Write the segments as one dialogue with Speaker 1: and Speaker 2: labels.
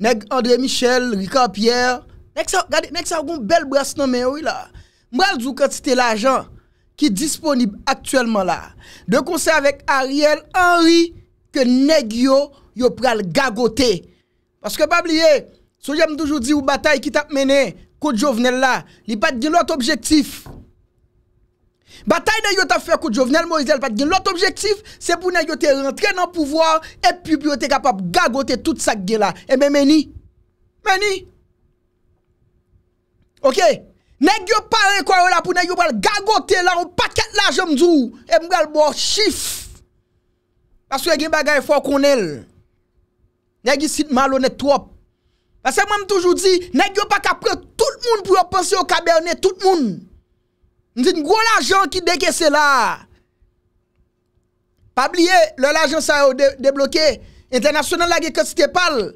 Speaker 1: Nèk André Michel, Rikard Pierre, nèk sa wou goun bel bras nan men wè wè la. Mwè al djou kante te la jan, ki disponib aktuellement la, de konsè avèk Ariel, Henri, ke nèk yo, yo pral gagote. Paske pa bliye, sou jèm toujou di ou batay ki tap menè, kote jo vnen la, li pat gen lot objektif. Batay nan yo ta fè kou Jovenel Morizel pat gen lot objektif se pou nan yo te rentre nan pouvoir e pi pi yo te kapap gagote tout sak gen la. E men meni? Meni? Ok? Nèk yo pa re kwa yo la pou nan yo pal gagote la ou paket la jomzou. E mwen al bo chif. Bas wè gen bagay fò konel. Nèk yi sit malo netwop. Bas e mwen toujou di, nèk yo pa kapre tout moun pou yo pense yo kaberne tout moun. N di n gwo l ajan ki deke se la. Pa bliye, l ajan sa yo deblokye. Internasyonan la ge katite pal.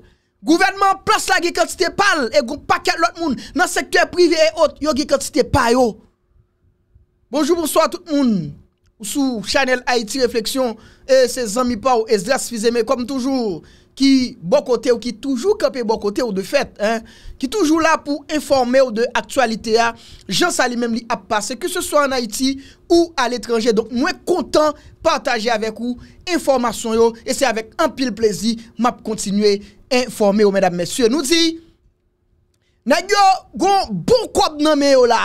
Speaker 1: Gouvernman plas la ge katite pal. E goun pakat l ot moun. Nan sektye privye e ot, yo ge katite pal yo. Bonjour, bonsoit tout moun. Sou chanel Haiti Reflexion. E se zan mi pa ou e zlas fizeme kom toujou. Ki bon kote ou ki toujou kape bon kote ou de fet Ki toujou la pou informe ou de aktualite a Jan sali mem li ap pase Ke se so an Haiti ou al etranje Don mwen kontan pataje avek ou Informasyon yo E se avek an pil plezi Map kontinue informe ou mèdame mèsyon Nou di Nagyo gon bon kope nanme yo la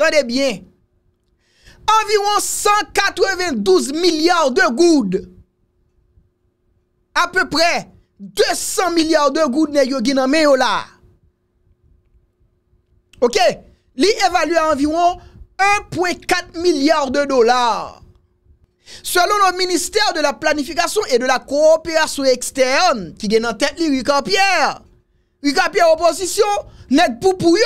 Speaker 1: Tande bien Anviron 192 milyard de goud à peu près 200 milliards de gouttes yo qui OK, li évalue à environ 1.4 milliard de dollars. Selon le ministère de la planification et de la coopération externe qui est en tête li Ricard Pierre. Ricard Pierre opposition net pou pou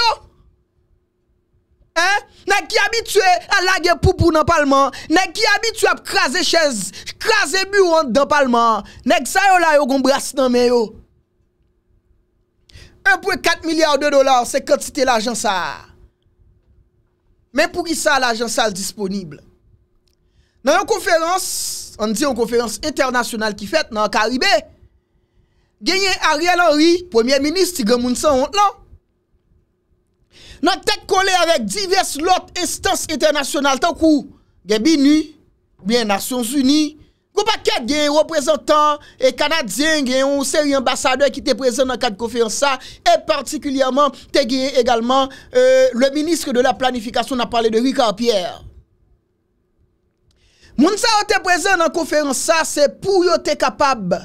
Speaker 1: Nèk ki abitue a lage poupou nan palman Nèk ki abitue ap kraze chez Kraze mou an nan palman Nèk sa yo la yo gombras nan men yo 1.4 milyard de dolar se kantite l'agen sa Men pou ki sa l'agen sa disponible Nan yon konferans An di yon konferans internasyonal ki fet nan karibè Genye Ariel Henry, premier ministre Ti gomoun sa ont la nan tek kole avèk divers lot estans internasyonal, tan kou gen binu, gen Nasyons Uni, goupa ket gen reprezentant e kanadjen gen ou seri ambasade ki te prezen nan kat konferansa e partikulyaman te gen euh, le miniske de la planifikasyon nan pale de Rika Apier. Mounsa ou te prezen nan konferansa se pou yo te kapab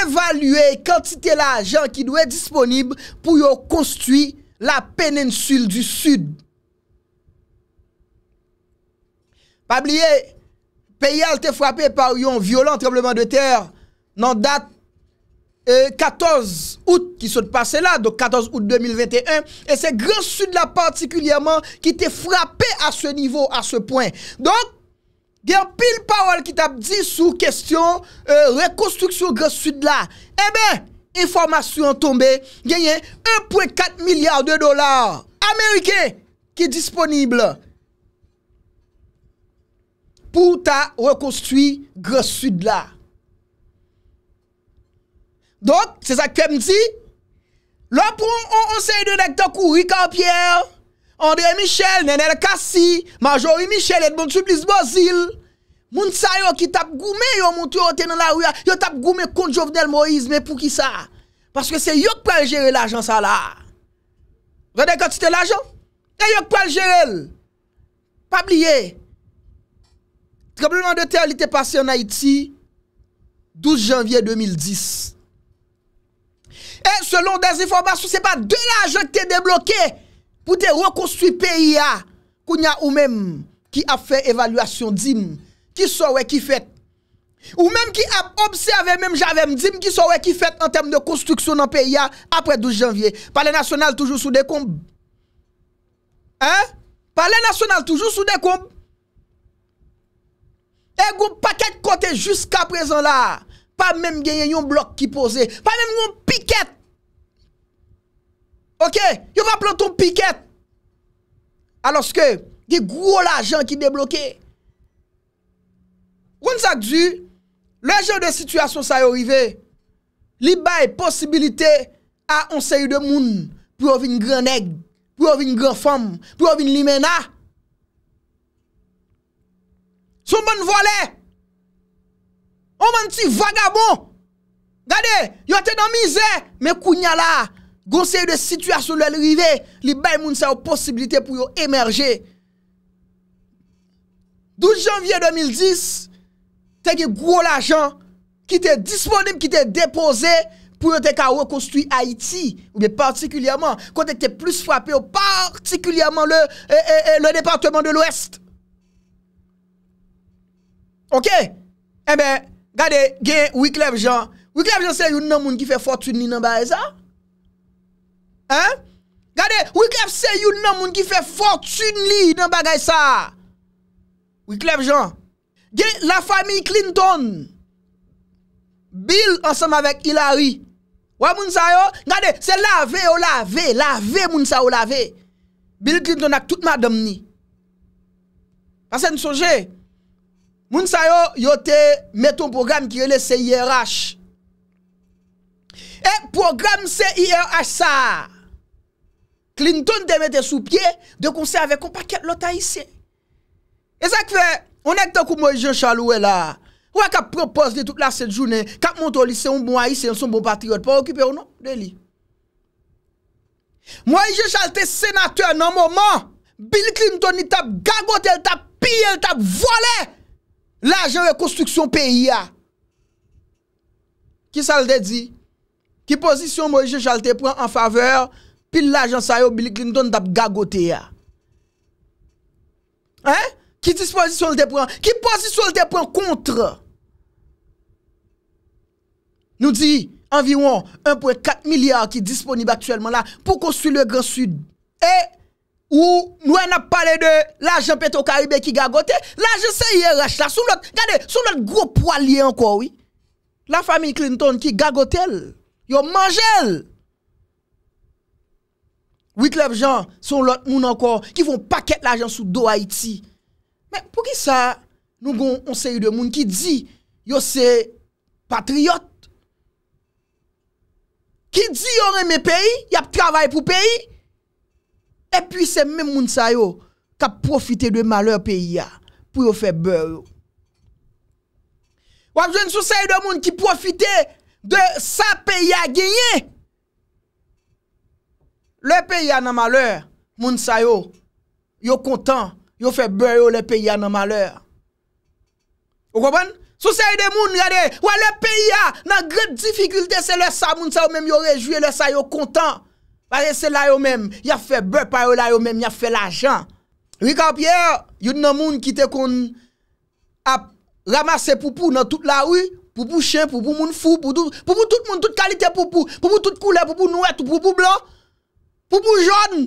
Speaker 1: evalue kantite la ajan ki nou e disponib pou yo konstwi la péninsule du Sud. Pas oublier, pays a été frappé par un violent tremblement de terre dans date 14 euh, août qui se passé là, donc 14 août 2021, et c'est Grand Sud là particulièrement qui était frappé à ce niveau, à ce point. Donc, il y a pile parole qui t'a dit sous question euh, reconstruction Grand Sud là. Eh bien, Enformasyon tombe, genyen 1.4 milyard de dolar Amerike ki disponible pou ta rekonstrui Gros Sud la. Donk, se sa kem di, la pou anseye de dekta kou Rika Pierre, André Michel, Nenel Kassi, Majori Michel et Montuplis Bozil, Moun sa yo ki tap goume yo moun tou yo ten nan la ouya. Yo tap goume kont Jovenel Moïse me pou ki sa. Paske se yok prel jere l'ajan sa la. Vede kwa ti te l'ajan? E yok prel jere l. Pa bliye. Tribunal de terre li te pase en Haiti. 12 janvier 2010. E selon desinformasyon se pa de l'ajan te debloke. Pou te rekonstrui peyi ya. Kounya ou mem. Ki a fe evalwasyon din. Kounya ou mem. Ki sawe ki fet. Ou menm ki ap observe menm javem. Dime ki sawe ki fet an temm de konstruksyon an peya apre 12 janvye. Parle nasyonal toujou sou dekomb. Hein? Parle nasyonal toujou sou dekomb. E goun paket kote jyska prezen la. Par menm genyen yon blok ki pose. Par menm goun piket. Ok? Yo va plon ton piket. Alos ke di gwo la jen ki debloké. Gounzak zyu, leje ou de situasyon sa yo rive, li baye posibilite a onseyi de moun, pou ou vin gran eg, pou ou vin gran fam, pou ou vin limena. Sou moun vole, ou moun ti vagabon, gade, yon tenomize, me kounya la, gounseyi de situasyon le rive, li baye moun sa yo posibilite pou yo emerje. 12 janvye 2010, teke gwo l ajan, ki te disponim, ki te depose, pou yo te ka wakostwi Haiti, oube partikulyaman, kote te plus fwapyo, partikulyaman le e, e, e, departement de l ouest. Ok? Ebe, eh gade, gen, wiklev jan, wiklev jan se yon nan moun ki fe fortuni nan bagay sa? Hein? Gade, wiklev se yon nan moun ki fe fortuni nan bagay sa? Wiklev jan, Gye la fami Clinton. Bill ansam avek Hillary. Wa moun sa yo? Gade, se la ve yo oh, la ve. La ve moun sa yo la ve. Bill Clinton ak tout ma domni. Kase n soje. Moun sa yo, yo te meton program ki yo le CIRH. E program CIRH sa. Clinton te meten sou pie. De kon se avek kom paket lota isi. E sa kvek? On ek tan kou Moe Jean Charles ouwe la. Ouwe kap propos li tout la set jounen. Kap montou li se un bon ayise, se yon son bon patriote. Pa okipe ou non? non de li. Moe Jean Charles te senateur nan mouman. Billy Clinton ni tap gagote, el tap piye, el tap vole. L'agent rekonstruksyon peyi ya. Ki sa lde di? Ki pozisyon Moe Jean Charles te pran an faveur, pi l'agent sayo Billy Clinton tap gagote ya. He? ki disposi sou l depwen, ki posi sou l depwen kontre. Nou di, anviron 1.4 milyar ki disponib aktuelman la, pou kon su le Grand Sud. E, ou nou en ap pale de la jen Petro Karibè ki gagote, la jen se yerech la, sou lot, gade, sou lot grop waliye anko, la fami Clinton ki gagote el, yo manje el. Ou yi klep jan, sou lot moun anko, ki von paket la jen sou do Haiti, Pou ki sa nou gon on se yu de moun ki di yo se patriyot? Ki di yo reme peyi? Yap travay pou peyi? Epi se men moun sa yo kap profite de maler peyi ya pou yo febe yo. Wap jen sou se yu de moun ki profite de sa peyi ya genye? Le peyi ya nan maler moun sa yo yo kontan. Yo fè bè yo lè pè ya nan malèr. Ou kompon? Sou sè yè de moun, yè de, wè lè pè ya, nan grep difficultè, sè lè sa moun, sè yo mèm yo rejou, lè sa yo kontan. Wè sè la yo mèm, yè fè bè pa yo la yo mèm, yè fè l'ajan. Ou yè kap yè, yè nan moun ki te kon ramase poupou nan tout la ouy. Poupou chen, poupou moun fou, poupou tout moun, tout kalite poupou, poupou tout koule, poupou nouet, poupou blan, poupou joun.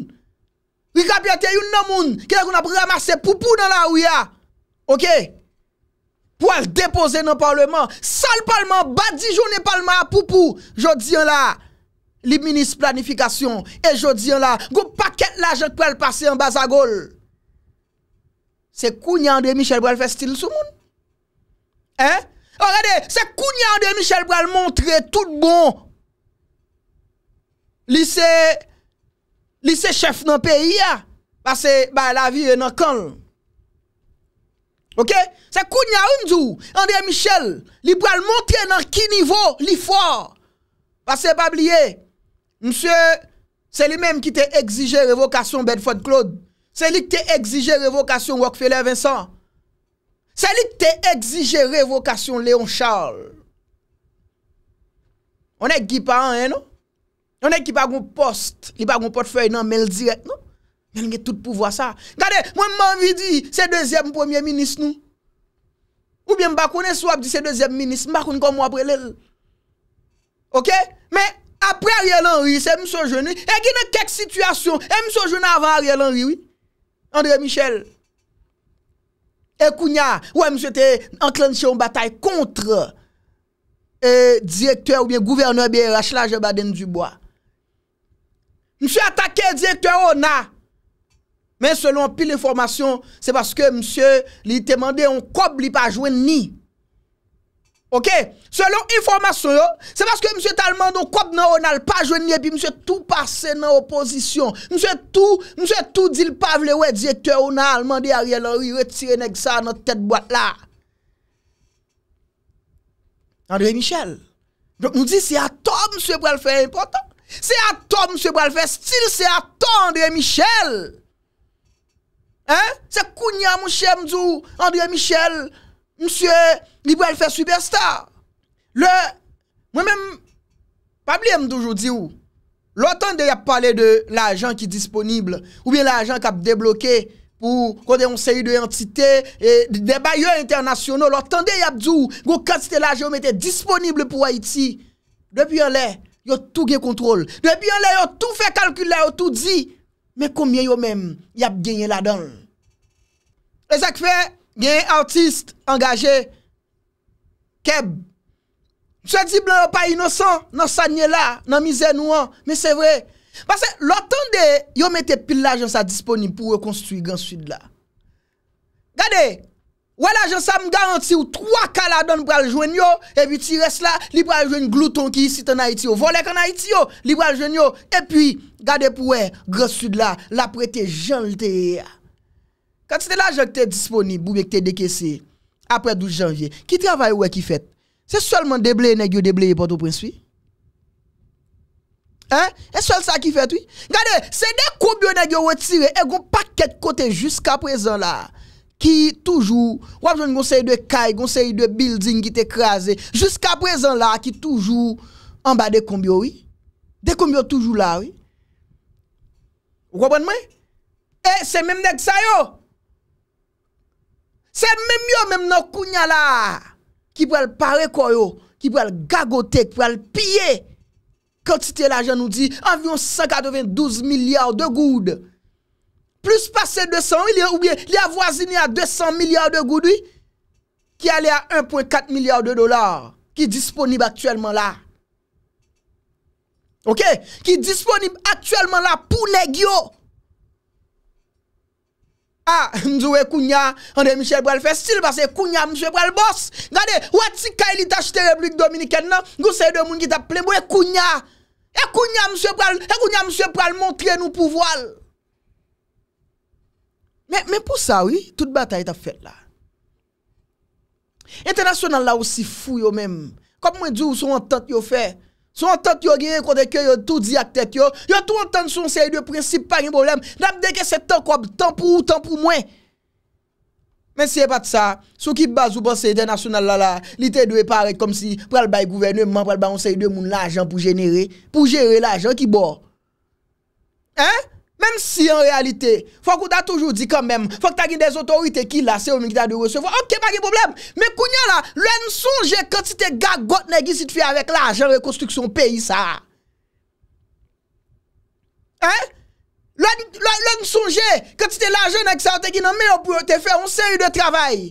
Speaker 1: Wi kapyate yon nan moun. Kèdè kon ap ramase poupou nan la ou ya. Ok. Pou al depose nan parleman. Sal parleman. Ba di jounen parleman a poupou. Jodi an la. Li minis planifikasyon. E jodi an la. Goupaket la jok pou al pase yon bazagol. Se kounyan de Michel Brown fè stil sou moun. Eh. Oh, o gade. Se kounyan de Michel Brown moun tre tout bon. Li se... Li se chef nan peyi ya. Pase, ba la viye nan kan. Ok? Se koun ya unzou, yande Michel, li pral montre nan ki nivou li fwa. Pase, bab liye, msye, se li menm ki te exige revokasyon Bedford Claude. Se li te exige revokasyon Rockefeller Vincent. Se li te exige revokasyon Leon Charles. On ek gi pa an eno? Yonnen ki pa goun post Li pa goun potfoy nan mel direk non? Men gen tout pou vwa sa Gade mwen mwen vi di se deuxième premier ministre nou Ou bien mwen bakounen swap di se deuxième ministre Mwen bakounen kon mwen apre lel Ok? Men apre Ariel Henry se mso jouni E gine kek situasyon E mso jouni avan Ariel Henry Andre Michel E Kunya Ouye mwen jote en klenche yon batay Kontre eh, Direktör ou bien gouverneur biye Rachla Jebadene Dubois Mse atake di ekte ona Men selon pil informasyon Se baske mse li temande On kop li pa jwen ni Ok Selon informasyon yo Se baske mse talmande On kop nan ona Li pa jwen ni Epi mse tou pase nan oposisyon Mse tou Mse tou di l pavle We di ekte ona Alman de ari alori Retire neg sa Anot tet boate la André Michel Mse atake di ekte ona Mse tou pase nan oposisyon Se aton msye Bwelfest stil, se aton André Michel. Se kounya msye mzou André Michel, msye li Bwelfest Superstar. Le, mwen men, pablè mdoujou di ou. Lò tan de yap pale de l'ajan ki disponible, ou bien l'ajan kap deblokè pou kode yon seyi de entite, e debayon internasyonol, lò tan de yap djou, gwo kantite l'ajan mwete disponible pou Haiti. Depi yon lè. yo tou gen kontrol. Debyan le yo tou fe kalkule, yo tou di, men koumye yo men, yap genye la dan. E zek fe, genye artiste, angaje, keb. Mse di blan yo pa inosan, nan sanye la, nan mize nou an, men se vwe. Pase, lotan de, yo mette pil la jansa disponib pou yo konstruy gen swid la. Gade, Wala jen sa m garanti ou 3 kaladon pral jwen yo E pi ti res la li pral jwen glouton ki isi tan ha iti yo Vole kan ha iti yo, li pral jwen yo E pi gade pou we, gros sud la, la prete jen lte Kante te la jen ki te disponi, boube ki te dekesi Apre 12 janvye, ki travaye we ki fet Se solman deble yon negyo deble yon poto prinswi E sol sa ki fet Gade, se dek koubyon negyo wetire E goun paket kote jusqu aprezen la Ki toujou wap joun gonsey de kay, gonsey de building ki te krasen. Juska prezen la ki toujou an ba dekombyo, oui. Dekombyo toujou la, oui. Wap wane mwen? E, se mèm neg sa yo. Se mèm yo mèm nan kounya la. Ki pou el pare koyo, ki pou el gagote, ki pou el piye. Kouti te la jan nou di, avyon 192 milyard de gouda. plus passé 200, il est, a bien, il a voisiné à 200 milliards de goudouis qui allait à 1,4 milliard de dollars qui est disponible actuellement là. OK? Qui est disponible actuellement là pour les Ah, m'doué Kounia, André Michel Bral fait style parce que Kounia, monsieur Bral boss. Regardez, ou est-ce qu'il t'a acheté République Dominicaine là? Vous savez de monde qui t'a plein, Kounia. Et Kounia, M. Bral, et Kounia, monsieur Bral, montrer nous pouvoir. Men pou sa, wè, tout bataye ta fè la. Internasyonal la ou si fou yo menm. Kop mwen djou sou an tante yo fè. Sou an tante yo genye kontè kè yo tout di ak tète yo. Yo tout an tante sou an sey de prinsip pa genye problem. Damdè ke sey ton kop, ton pou ou ton pou mwen. Men sey e pat sa, sou ki baz ou pan sey internasyonal la la, li tey dewe parek kom si pral bay gouvennement, pral bay an sey de moun la ajan pou jenere. Pou jere la ajan ki bo. Hein? Menm si en realite, fok ou da toujou di kan menm, fok ta gin des otorite ki la se ou mingi ta de recevo. Ok, pa ge boblem, me kounya la, lwen souje kwen ti te gagote negi si te fie avek la ajen rekonstruksyon peyi sa. Hein? Lwen souje kwen ti te la ajen negi sa ou te gin anmen yo pou yo te fie an seri de travay.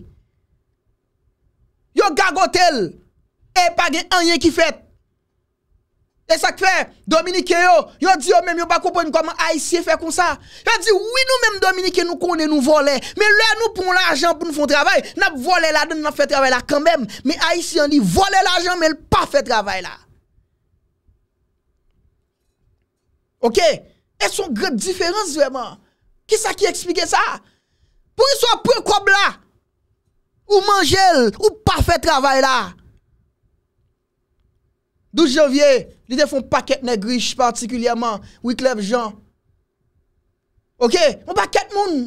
Speaker 1: Yo gagote el, e pa ge anye ki fete. Tè sa k fè, Dominike yo, yo di yo mèm yo bako pou nou koman Aisyen fè kon sa. Yo di, wè nou mèm Dominike nou konen nou volè, mè lè nou pou l'ajan pou nou fon travè, nap volè la den nou nan fè travè la kan mèm, mè Aisyen li volè l'ajan mèl pa fè travè la. Ok? E son grep diferans vè man. Kè sa ki eksplike sa? Pou yon so ap pou yon kob la? Ou manjèl? Ou pa fè travè la? D'ou jen vyey? Li de foun paket negrij, partikuliyaman, wik lev jan. Ok? Mwen paket moun!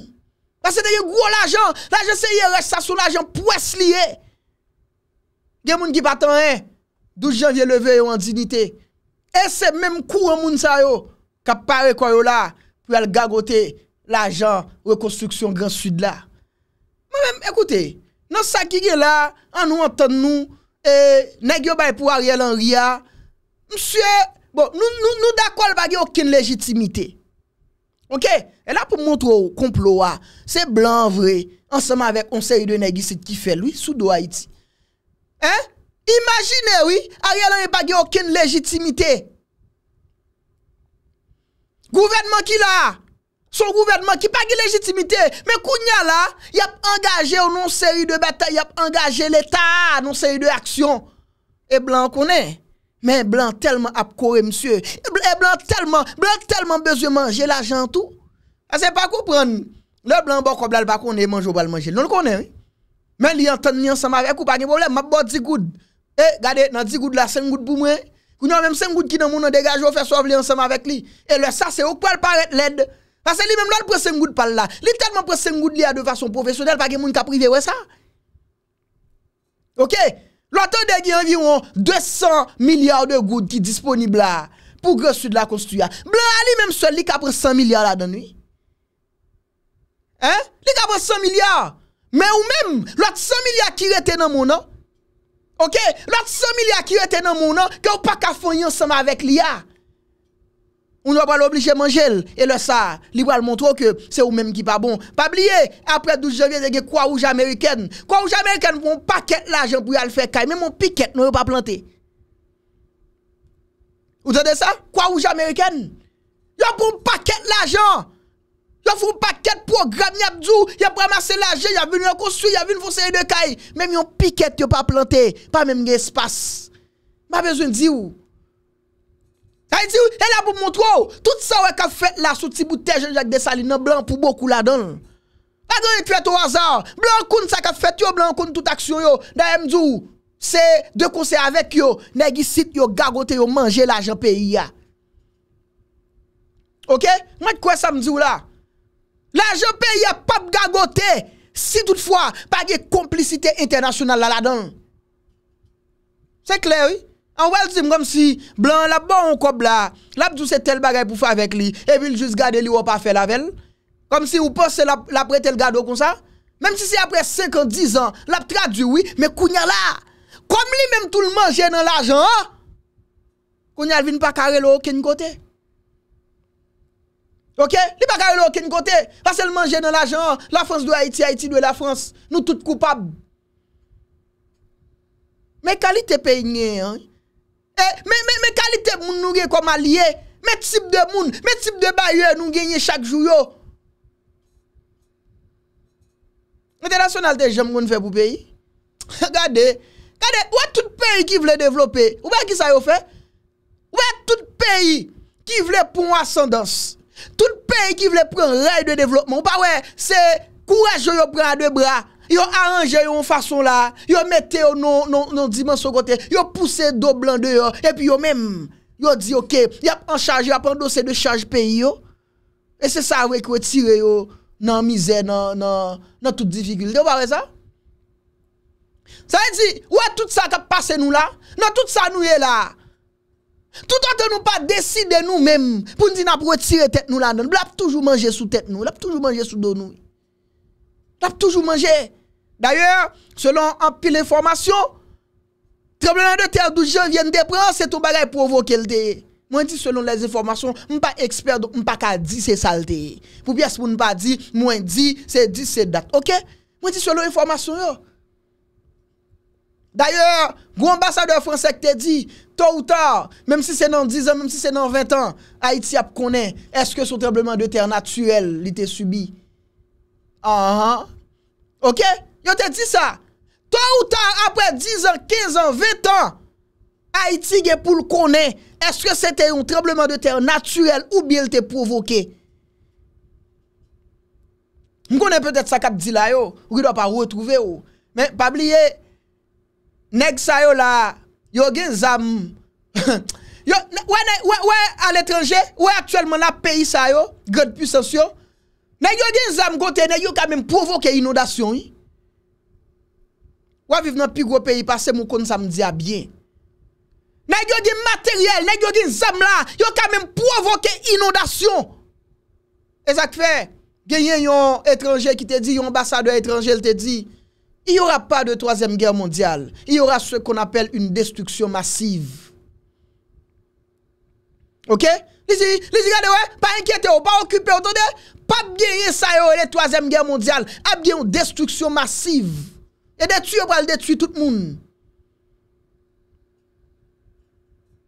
Speaker 1: Bas se de gen gwo la jan! La jan se ye res sa sou la jan, pou es li ye! Gen moun ki patan e, dou jan vie leve yo an dinite. E se menm kou an moun sa yo, ka pare kwa yo la, pou el gagote, la jan, rekonstruksyon gen sud la. Mwen menm, ekoute, nan sa ki gen la, an nou an ton nou, e neg yo bay pou a riel an ria, Msyè, bon, nou d'akwal bagi okin legitimite. Ok? E la pou moun trou, komplo a, se blan vre, ansama vek on seri de negisit ki fel, oui, sou do a iti. Hein? Imajine, oui, a rialan e bagi okin legitimite. Gouvernman ki la? Son gouvernman ki bagi legitimite. Men kounya la, yap engaje ou non seri de bata, yap engaje l'Etat, non seri de aksyon. E blan konen? Mais blanc tellement ap monsieur. Et blanc tellement, blanc tellement besoin manger l'argent tout. Ah, c'est pas comprendre. Le blanc bon comme pas qu'on mange ou pas manger. Non le connaît. Mais li entend ni ensemble avec ou pas de problème, m'a bon 10 goud. Eh regardez dans 10 goud la 5 goud pour moi. Nous a même 5 gouttes qui dans mon dégage, on faire li ensemble avec lui. Et le ça c'est quoi le paraître l'aide. Parce que lui-même là, il prend 5 gouttes par là. Il tellement prend 5 gouttes de façon professionnelle, pas de moun qui privé ouais ça. OK Lato degi anviron 200 milyar de gout ki disponib la pou gresu de la konstruya. Blan a li menm se li kapre 100 milyar la denwi. Hein? Li kapre 100 milyar. Men ou menm, lato 100 milyar ki rete nan mounan. Ok? Lato 100 milyar ki rete nan mounan, ke ou pa kafon yon sama vek li ya. Ou nou apal oubli jeman jel, e le sa, li wale montro ke, se ou menm ki pa bon. Pa bliye, apre 12 janvye, dege kwa ouj Ameriken, kwa ouj Ameriken pou mpaket lajen pou yal fe kaj, menm ou piket nou yon pa plante. Ote de sa? Kwa ouj Ameriken, yon pou mpaket lajen, yon pou mpaket program, yon pou mpaket lajen, yon pou mpaket lajen, menm ou piket nou yon pa plante, pa menm yon espas. Ma bezwen di ou, E la pou mwont wou, tout sa wè ka fèt la sou ti boutè jen jak de saline blan pou boku la dan. La dan yon fèt wazan, blan koun sa ka fèt yo, blan koun tout aksyon yo. Da yon mdou, se de kon se avèk yo, negi sit yo gagote yo manje la jen peyi ya. Ok, mwen kwen sa mdou la? La jen peyi ya pap gagote, si tout fwa, pa ge komplicite internasyonal la la dan. Se kler wè? An wèl zim kom si blan la bon kòp la, la bjousè tel bagay pou fè avèk li, e vil jous gade li wò pa fè la vel, kom si ou posè la prete l gado kon sa, mèm si se apre 50 an, la bjousè tradu wè, mè kounyala, kom li mèm tout l manje nan la jan, kounyala vi n pa kare lò okè n kote, okè, li pa kare lò okè n kote, pasel manje nan la jan, la frans do Haiti, Haiti do la frans, nou tout koupab, mè kalite pe yè, an, Mè kalite moun nou gen koma liye, mè tip de moun, mè tip de baye nou genye chak jou yo. Mè tè nasyonal tè jèm moun fè pou peyi. Gade, gade, wè tout peyi ki vle devlopè, wè ki sa yo fè? Wè tout peyi ki vle pou an ascendans, tout peyi ki vle pou an ray de devlopè, wè, wè, se kouè jyo yo pran a dwe bra. yo aranje yo yon fason la, non, non yo mette yo non dimensyon kote, yo puse do blan de yo, epi yo menm, yo di ok, yap an chaje, yap an dosye de chaje pen yo, e se sa wek wetire yo, nan mize, nan, nan, nan tout difigil, yo pare sa? Sa e di, ou a tout sa kap pase nou la, nan tout sa nou e la, tout an te nou pa deside nou menm, pou ndi nap wetire tet nou la nan, blap toujou manje sou tet nou, blap toujou manje sou do nou, blap toujou manje, D'ayor, selon apil informasyon, trebleman de ter dou jen vyen depran, se tou bagay provoke lte. Mwen di selon les informasyon, mwen pa eksperd, mwen pa ka di se salte. Pou pi aspo mwen pa di, mwen di, se di se dat. Ok? Mwen di selon informasyon yo. D'ayor, gwen ambasador fransek te di, tou ou ta, mwen si se nan 10 an, mwen si se nan 20 an, a iti ap konen, eske sou trebleman de ter natyuel li te subi? Ahan? Ah. Ok? Yo te di sa. To ou tan apre 10 an, 15 an, 20 an. Haiti gen pou l konen. Estre se te yon trembleman de ter naturel. Ou bi el te provoke. M konen petet sa kap di la yo. Ou ki do pa wotrouve yo. Men pabliye. Neg sa yo la. Yo gen zam. We we we al etranje. We aktuelman la peyi sa yo. God pu sensyon. Neg yo gen zam kote. Ne yo kamen provoke inodasyon yi. Waviv nan pi gwo peyi pase moun kon sa mdi a bien. Nan yon gen materyel, nan yon gen zamla, yon kamen provoke inondasyon. E zak fe, genyen yon etranjel ki te di, yon ambasador etranjel te di, yon rapa de Troazem Ger Mondial. Yon rapa se kon apel yon destruksyon masiv. Ok? Lizi, lizi gade we, pa enkyete ou, pa okype ou, ton de, pap genye sa yo le Troazem Ger Mondial, ap genye yon destruksyon masiv. E detu yo pa l detu tout moun.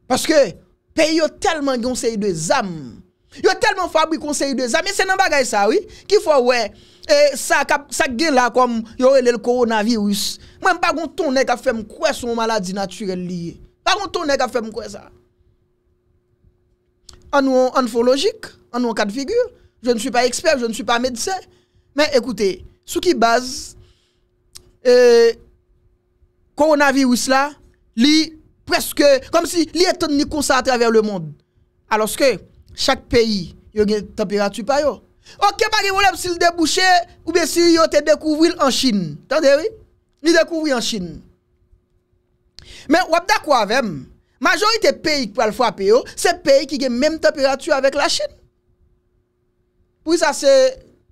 Speaker 1: Paske, pe yo telman gen yon seyi de zam. Yo telman fabri kon seyi de zam. E se nan bagay sa, wè? Ki fò wè, sa gen la kon yon lèl koronavirous. Mwen bagon ton nek a fe mkwè son maladi naturel li. Bagon ton nek a fe mkwè sa. An nou an fon logik, an nou an kat figyur. Je n sou pa ekspert, je n sou pa medisè. Mwen ekoute, sou ki baz... Coronavirus e, la Li preske Kom si li eton ni konsa atraver le mond Aloske Chak peyi yo gen temperatu payo Ok pa ge volem si li debouche Ou be si yo te dekouvri en chine Tande vi? Ni dekouvri en chine Men wap da kwa vem Majorite peyi pou al fwa peyo Se peyi ki gen menm temperatu avek la chine Pou sa se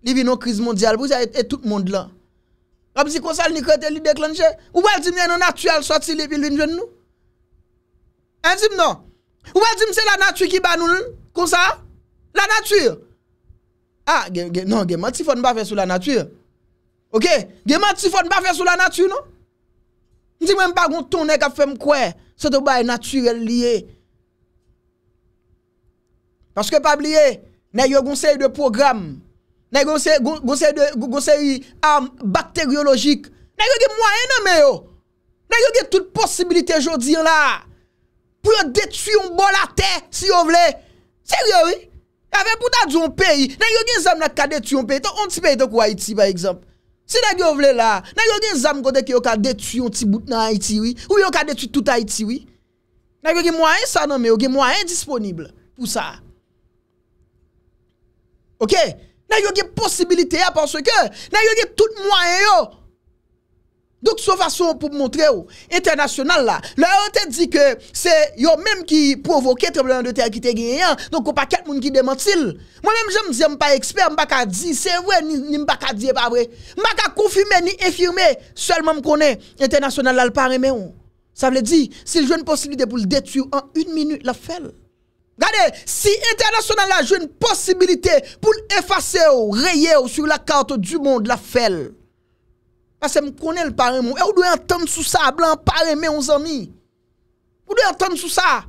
Speaker 1: Li vi non kriz mondial Pou sa et e tout mond la Rapsi konsal ni kote li deklanje? Ou wèl jim yè nou natural soti li pi lindjen nou? En jim nou? Ou wèl jim se la natwi ki banoun nou konsal? La natwi? Ha, ah, gen, gen, non, gen, man ti fon baffe sou la natwi? Ok? Gen, man ti fon baffe sou la natwi nou? Ndi mwen bagoun tonè kap fèm kwe, sotou baje naturel liye. Panske pabliye, ne yo gounseye de programme. Nè yon se bakteriologik. Nè yon se mwaen nan mè yo. Nè yon se tout posibilite jodi an la. Pou yon detuyon bol a te si yon vle. Seriou yon. Yon vle pou ta diyon peyi. Nè yon se zanm nan ka detuyon peyi. To on ti peyi to kwa Haiti by example. Si yon vle la. Nè yon se zanm kote ki yon ka detuyon ti bout nan Haiti wè. Ou yon ka detuyon tout Haiti wè. Nè yon se mwaen sa nan mè. Nè yon se mwaen disponible pou sa. Ok? n'a y a possibilité ya parce que, n'a y a tout moyen. yo. Donc, sa façon pour montrer l'international international là. Là, dit que c'est yo même qui provoqué le tremblement de terre qui te gagné. Hein. Donc, a pas quatre monde qui démentil Moi-même, je ne suis pas expert, pas dire, c'est vrai, ni pas qu'à dire, pas vrai. Pas confirmer, ni infirmer. Seulement, me est international là, le pas Ça veut dire, s'il si a une possibilité pour le détruire en une minute, la fait. Gade, si internasyonal la jwe n posibilite pou l efase ou, reye ou, sou la karte du moun de la fel. Mase m konen l parem ou, e ou doye antan sou sa, blan, parem, mè moun zami. Ou doye antan sou sa.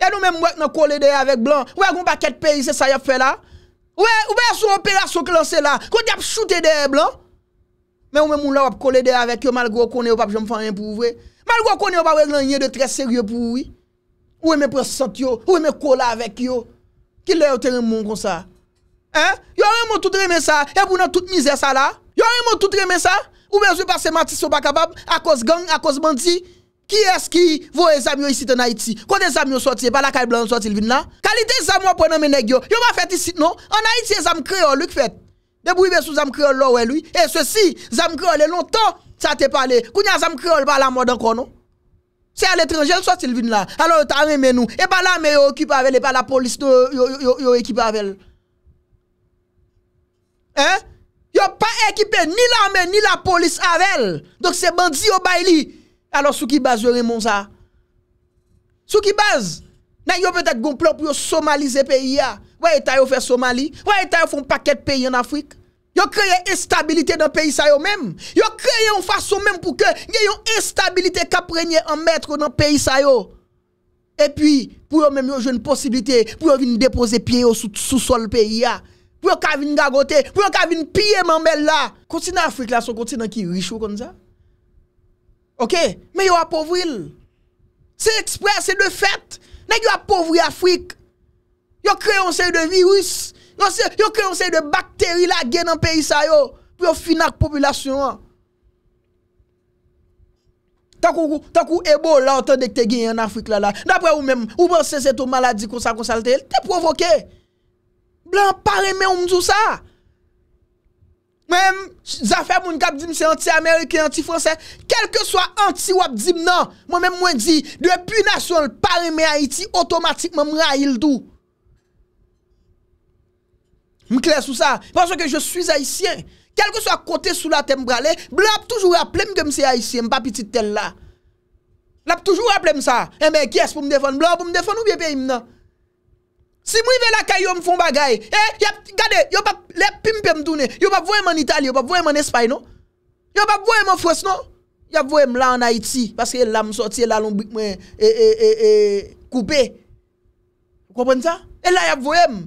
Speaker 1: E nou mè m wèk nan kole de avèk blan, ou wèk m wèk m wèk ket peyi se sa yap fe la, ou wèk wèk sou operasyon klansè la, kwen di ap choute de blan, mè m wèk m wèk kole de avèk yo malgo konen wèk jom fèm rèm pou vwey. Malgo kon yo ba wè nan yè de trè sèryè pou wè wè mè pre-sant yo, wè mè kò la avèk yo, ki lè ou tè rè mè mè kon sa. Eh? Yo wè mè tout rè mè sa, e pou nan tout mizè sa la? Yo wè mè tout rè mè sa, ou mè zè pasè matis yo baka bab, akos gang, akos bandi, ki eski vò e zami yo isi te Nahiti? Kote zami yo soti, e bala kaj blan soti lvin la? Kalite zami yo pwè nan mè neg yo, yo mè fèt isi nou? An Nahiti e zami kre yo lè k fèt, e bou ibe sou zami kre yo lò wè lwi, e sè si, z Sa te pale, kounya zanm kreol pa la mod an konon. Se al etranjel, so til vin la. Alo yo ta reme nou. E pa la me yo ekipa avele, e pa la polis yo ekipa avele. Yo pa ekipe ni la me ni la polis avele. Dok se bandi yo bay li. Alo sou ki baz yo remon sa. Sou ki baz. Nan yo petak gonplon pou yo somalize peyi ya. Woye tayo fe somali? Woye tayo fon paket peyi an Afrik? Yo kreye estabilite nan peyi sa yo menm. Yo kreye yon fason menm pou ke gen yon estabilite kaprenye an metre nan peyi sa yo. E pi, pou yon menm yon joun posibilite pou yon vin depose pieyo sou sol peyi ya. Pou yon ka vin gagote. Pou yon ka vin pieye manmel la. Konti nan Afrik la son konti nan ki richo konza. Ok? Men yon apovril. Se ekspres se de fet. Nen yon apovril Afrik. Yo kreye yon sey de virus. Yo kreye yon sey de virus. Yo kiyon sey de bakteri la gen an peyi sa yo, pou yo finak populasyon an. Tak ou ebol la, an tan dek te gen yon Afrik la la, nan apre ou men, ou bon sey sey tou maladi kon sa konsalte, te provoke. Blan, pareme ou mdou sa. Men, zafè moun kap di mse anti-Amerik, anti-Françè, kel ke swa anti wap di non, m nan, mwen men mwen di, de pi nasyon, pareme Haiti, otomatik mwen mwen rayil tou. Mkles ou sa, panso ke je suis Haitien, kelke sou a kote sou la tem brale, blan ap toujou rapple m kem se Haitien, pa piti tel la. Lap toujou rapple m sa, e men kyes pou m defon, blan pou m defon ou biepe im nan. Si mou i ve la kay yo m fon bagay, e, yap, gade, yop ap lepim pe m dounen, yop ap voem an Itali, yop ap voem an Espany, no? Yop ap voem an Fos, no? Yop voem la an Haiti, paske la m soti, la lom bik mwen, e, e, e, e, e, koupe. Ou kompon sa? E la yap voem,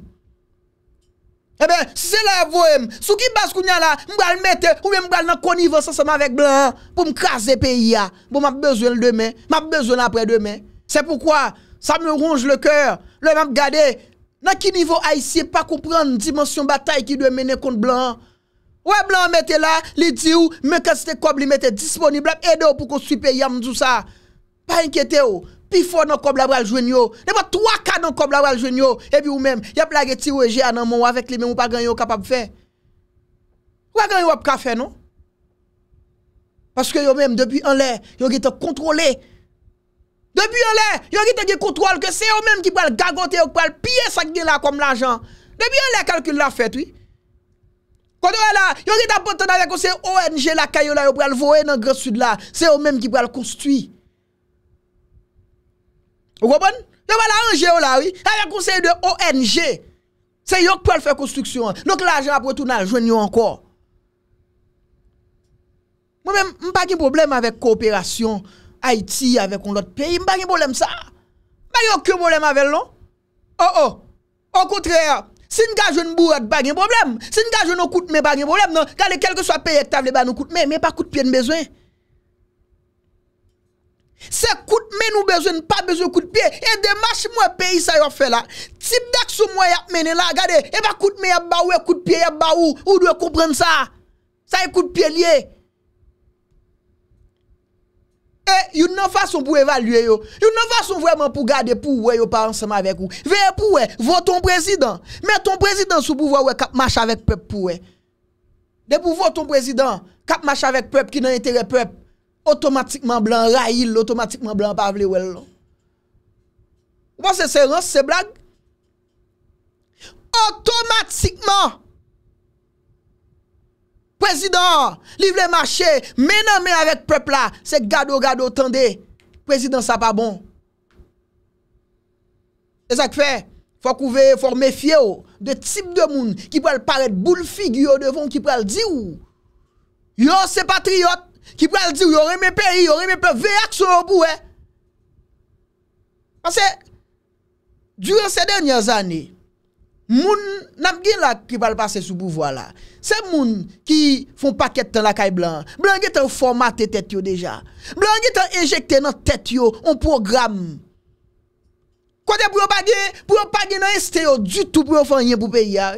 Speaker 1: Ebe, eh si se la avoyem, eh, sou ki bas kounyala, mbale mette ou mbale nan konivòs anseman vek blan pou mkaze peyi ya. Bo m ap bezwen l demen, m ap bezwen apre demen. Se poukwa, sa m ronge le kèr, le m ap gade. Nan ki nivò a isye pa koupran dimensyon batay ki dwe mene kont blan? Ou e blan mette la, li di ou, men kase te koubli mette disponible, ap ede ou pou konsui peyi ya mdou sa. Pa inkete ou. Pifon nan kob la bral jwen yo. Ne pa 3K nan kob la bral jwen yo. E pi ou men, yap la ge tirou e je anan mou avek li men ou pa gen yo kapap fe. Ou pa gen yo wap ka fe non? Paske yo men, debi an lè, yo ge te kontrole. Depi an lè, yo ge te ge kontrole ke se yo men ki bral gagote yo kwa piye sang gen la kom l'ajan. Depi an lè, kalkul la fet, oui. Kwa do an lè, yo ge te apote nan lè kwa se yo ONG la kayo la yo bral vowe nan gre sud la. Se yo men ki bral konstwi. Ou konpon? Yo wala anje ou la wi? Awe konsey de ONG. Se yo pou al fè konstruksyon. Nouk la aje ap wè tou nan jwen yo ankor. Mwen mpag yon problem avèk koopérasyon, Haiti, avèk on lot peyi, mpag yon bolem sa. Mpag yon kyo bolem avèl non? Ou, oh, oh. ou. Ou kontrè, si nka joun mpou wèk bag yon problem, si nka joun nou koutme bag yon problem, nan, gale kelke so ap peye table bag nou koutme, mè pa koutpeye nbezwen. Se kout men ou bezwen, pa bezwen kout piye, e demache mwen peyi sa yo fe la. Tip dek sou mwen yap menen la, gade, e ba kout men yap ba ou, e kout piye yap ba ou, ou dwe komprende sa? Sa e kout piye liye. E, yon nan fason pou evalue yo. Yon nan fason vweman pou gade pou ou wey yo pa ansama vek ou. Veye pou wey, voton prezident. Meton prezident sou pou vwa wey kapmache avek pep pou wey. De pou voton prezident, kapmache avek pep ki nan entere pep. Otomatikman blan rayil, otomatikman blan pavle wel loun. Non. Ou pa se serans se blag? Otomatikman! Prezident! Livle mache, menan men avèk prepla, se gado gado tende, prezident sa pa bon. E sak fe, fò kouve fò mefye ou, de tip de moun ki pwèl paret boule figyo devon ki pwèl di ou. Oh. Yo se patriyot, Ki pral di ou yon reme peri, yon reme peri, veyak sou yon bou we. Pase, duren se denyans ane, moun, nam gen la ki pral pase sou pou vwa la, se moun ki fon paket tan la kay blan, blan gen tan format te tet yo deja, blan gen tan enjekte nan tet yo, on program. Kwa de pou yo pagi, pou yo pagi nan este yo, di tout pou yo fon yen pou peyi ya.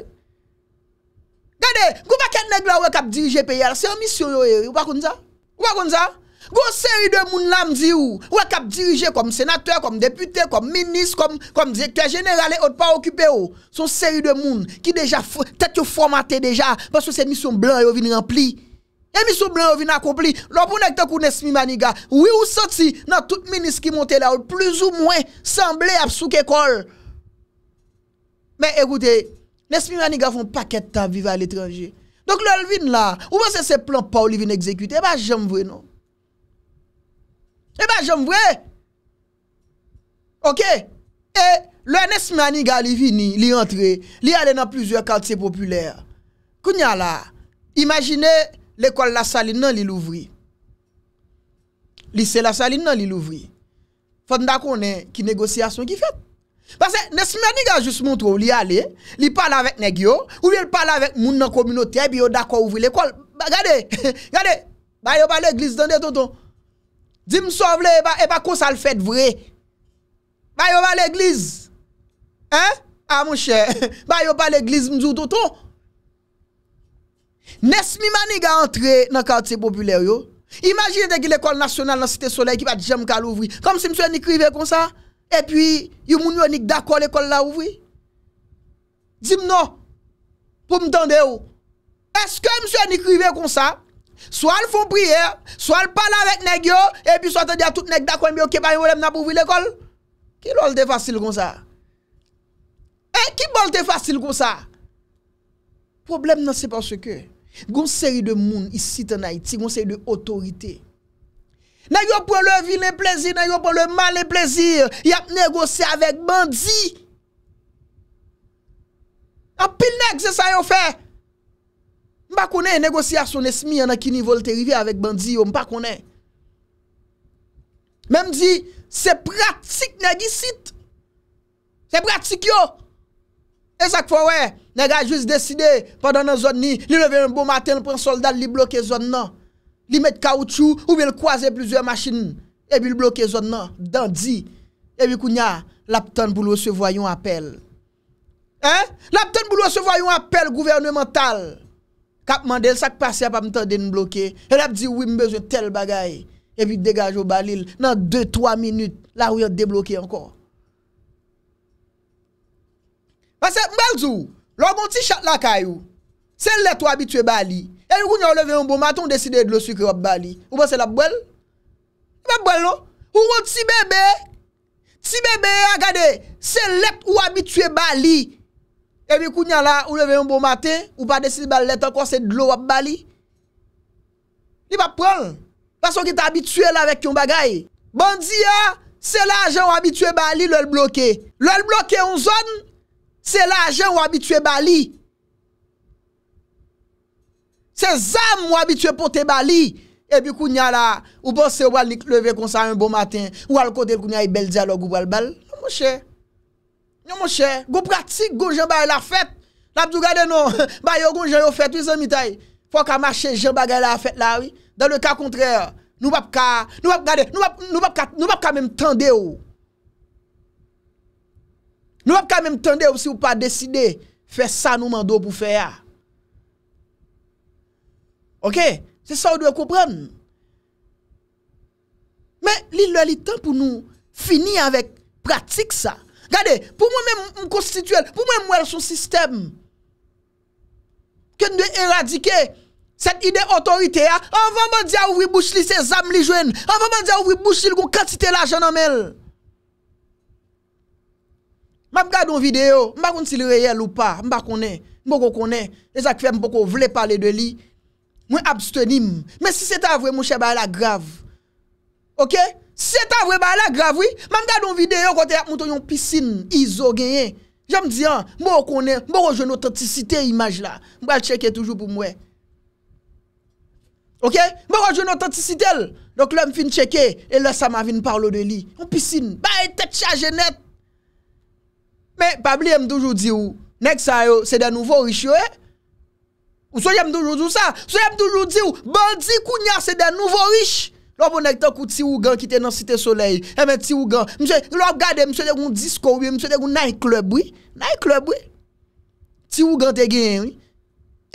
Speaker 1: Gade, kou paket neg la we kap dirije peyi ya, se yon misyon yo e, ou bakoun za? Gwa kon zan? Gwo seri de moun la mzi ou, wè kap dirije kom senateur, kom depute, kom minis, kom direktor generali, ou dpa okipe ou, son seri de moun ki deja, tet yo formaté deja, paswè se misyon blan yo vin rempli. E misyon blan yo vin akompli. Lopoun ek te kou Nesmi Maniga, wè ou soti nan tout minis ki monte la ou, plus ou mwen, semblé ap sou ke kol. Mè ekoute, Nesmi Maniga foun paket tan vive al etranje. Donk lèl vin la, ou mwen se se plan pa ou li vin ekzekute, e ba jem vre nou. E ba jem vre. Ok? E lèl nesmaniga li vini, li entre, li ale nan plizue kalte se populèr. Kou nyan la, imagine l'ekol la sali nan li louvri. Lise la sali nan li louvri. Fadn da konen ki negosyasyon ki fèt. Basè, nes mè ni ga jous montrou li alè, li pal avèk neg yo, ou li pal avèk moun nan kominotiè, bi yo dakò ouvri l'ekol. Ba gade, gade, ba yo pa l'ekliz dande, touton. Di msov lè, e pa kousa l'fèd vre. Ba yo pa l'ekliz. Hein, a moun chè, ba yo pa l'ekliz mzou, touton. Nes mè ni ga antre nan kante populè yo. Imagine degi l'ekol nasyonal nan site solei ki pa di jèm ka louvri. Kom si msè ni krive konsa. E pi, yon moun yo nik dako l'ekol la ouvi? Dime nou, pou mtande ou. Eske msye nik rive kon sa? Soal fon priye, soal pala vek negyo, e pi soate diya tout neg dakon biyo kepa yon oulem na pou ouvi l'ekol? Ki lol te fasil kon sa? E, ki bol te fasil kon sa? Problem nan se pasweke. Gon seri de moun isi tanay ti, gon seri de otorite. Ne yo pou le vi le plezir, ne yo pou le man le plezir, y ap negosi avèk bandi. A pil neg, se sa yon fè. Mpa kone negosi aso nesmi anakini volterive avèk bandi yo, mpa kone. Mè mdi, se pratik negi sit. Se pratik yo. E sak fò wè, nega jous deside, padan nan zon ni, li leve yon bou maten, pren soldat li bloke zon nan. Li met kaoutchou ou vil kwaze plizwe machin E vil bloke zon nan Dan di E vil kou nya Lap ton boulou se voyon apel Lap ton boulou se voyon apel gouverne mental Kap mandel sak pase apam ton deni bloke E lap di wimbez yon tel bagay E vil degaj ou balil Nan 2-3 minut la ou yon debloke ankon Mbalzou Lwa gonti chak la kayou Se lè to abitwe bali E di kou nyan ou leve yon bon maten ou deside e dlo sukri wap bali. Ou pa se la bwel? Ou pa bwel nou? Ou wot si bebe? Si bebe, agade, se lep ou abitue bali. E di kou nyan la ou leve yon bon maten ou pa deside bali letan kon se dlo wap bali. Ni pa pran. Pason ki ta abitue la vek yon bagay. Bon di ya, se la ajen ou abitue bali lel bloke. Lel bloke yon zon, se la ajen ou abitue bali. Se zan mwa bitye pote bali, ebi kounya la, ou bose wale nike leve konsa an bon maten, ou wale kote l kounya e bel diyalo gou wale bal, nou monshe. Nou monshe. Gou pratik, goun e jen bagay la fet. Labdou gade nou, bayo goun jen yo fet, wise mitay. Fok a mache jen bagay la fet la, oui. Dan le ka kontrè, nou wap ka, nou wap gade, nou wap ka, nou wap ka menm tende ou. Nou wap ka menm tende ou si ou pa deside, fè sa nou mando pou fè ya. Ok? Se sa ou dwe kou prem? Men li lak li tan pou nou fini avek pratik sa. Gade, pou mwen men mwen konstituel, pou mwen mwen el sou sistem ke nou dwe eradike set ide otoriteya avan mwen diya ouvri bouch li se zanm li jwen, avan mwen diya ouvri bouch li kon katite la jananmel. Mwen mwen gade un video, mwen bakon si li reyel ou pa, mwen bakon ne, mwen bakon kon ne, e zak fe mwen bako vle pale de li an저j. Mwen abstenim. Mwen si se ta vwe, mwen che ba la grav. Ok? Si se ta vwe, ba la grav, oui. Mwen mda don videyo, kote ap mwen ton yon pisin, izo genyen. Jem diyan, mwen wakone, mwen wajon ototisite imaj la. Mwen wajon ototisite. Ok? Mwen wajon ototisite. Donk lè m fin cheke, e lè sa m avin parlo de li. Yon pisin, ba e tet chaje net. Mwen, pabli m toujou di ou, next a yo, se den nouvo riche ou, eh? Ou soye mdoujou di ou sa? Soye mdoujou di ou, bandi kou nyase den nouvo riche. Lò bon ek tan kou ti wougan ki te nan site solei. Emen eh ti wougan. Mse, lò gade, mse te goun disko wè, mse te goun nan e klèb wè. Nan e klèb wè. Ti wougan te gen wè.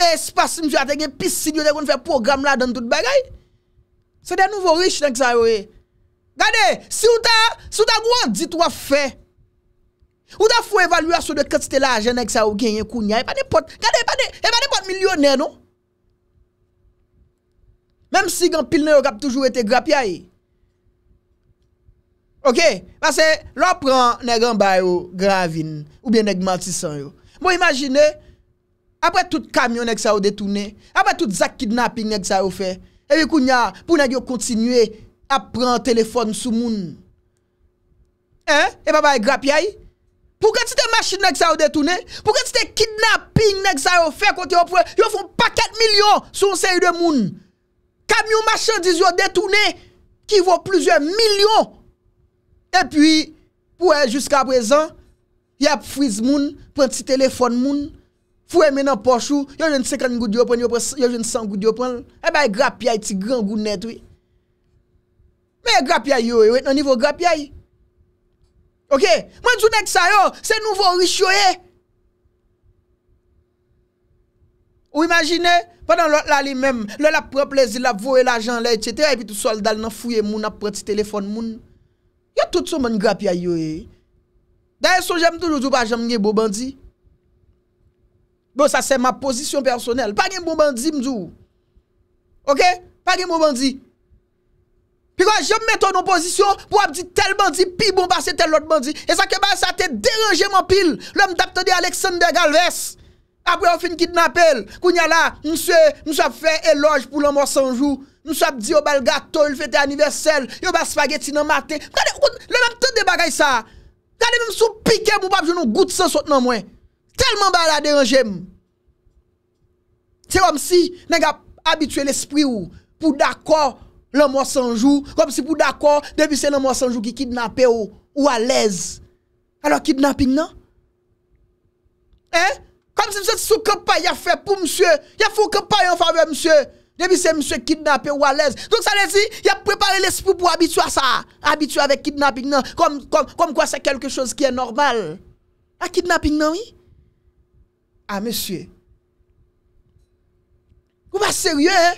Speaker 1: E se pasi mse a te gen pisid yo te goun fè program la dan tout bagay. Se den nouvo riche nan ki sa wè. Gade, si wou ta, si wou ta goun di tou wè fè. Ou da fwo evalua sou de katite la ajen Nèk sa ou genye kounya E pa ne pot milyonè non Mem si gan pil nè yo kap toujou ete grap ya yi Ok Basè lò pran nèk an bayo gravin Ou bien nèk mantisan yo Mwen imagine Apre tout kamyon nèk sa ou detounè Apre tout zakidnapping nèk sa ou fe Ewe kounya pou nèk yo kontinue A pran telefon sou moun E pa baye grap ya yi Pou ke ti te machin nek sa yo detounen, pou ke ti te kidnapping nek sa yo fe konti yo pou e, yo foun paket milyon sou yon seri de moun. Kam yon machin diz yo detounen, ki yon vò plusieurs milyon. E pi, pou e, jusqu'a prezant, yon ap fwiz moun, pwant ti telefon moun, fwou e menan pochou, yon jen se kan yon goud yo pwant, yon jen san goud yo pwant, e ba e grap yoy ti gran goun net we. Me e grap yoy we, we nan nivou grap yoy. Ok, mwen djou nek sa yo, se nouvo orish yo e. Ou imagine, padan lalimem, lalaprop le zilapvo, lalajan le, etc. E pi tou soldal nan fouye moun, nan proti telefon moun. Ya tout sou moun grap ya yo e. Eh. Da e sou jemdou lou djou pa jemdou mwen bobandi. Bo, sa se ma pozisyon personel. Pa gen bobandi mdou. Ok, pa gen bobandi. Pi kon, jèm meton nou pozisyon pou ap di tel bandi, pi bon basi tel lot bandi. E sa ke ba sa te deranje mwen pil, lèm tapte de Aleksandre Galvez. Apre ou fin kidnapel, kou nyala, mswe, mswe ap fe eloj pou lèm wosanjou. Mswe ap di yo bal gato, l fete aniversel, yo bal spageti nan mate. Kade, lèm tapte de bagay sa. Kade msou pike mwen pa ap joun nou gout san sot nan mwen. Telman ba la deranje mwen. Se wèm si, nè gap abitue l espri ou, pou d'akor mwen. Le mois sans jour, comme si êtes d'accord, depuis c'est le mois sans jour qui kidnappé ou, à l'aise. Alors kidnapping non Hein Comme si vous êtes sous campagne a fait pour monsieur, il a fait campagne en faveur monsieur. Depuis c'est monsieur kidnappé ou à l'aise. Donc ça veut dire il a préparé l'esprit pour habituer à ça, habituer avec kidnapping non, comme comme comme quoi c'est quelque chose qui est normal. À ah, kidnapping non oui Ah monsieur. Vous êtes sérieux hein?